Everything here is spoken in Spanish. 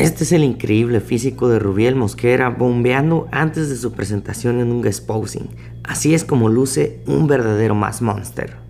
Este es el increíble físico de Rubiel Mosquera bombeando antes de su presentación en un gasposing. Así es como luce un verdadero mass monster.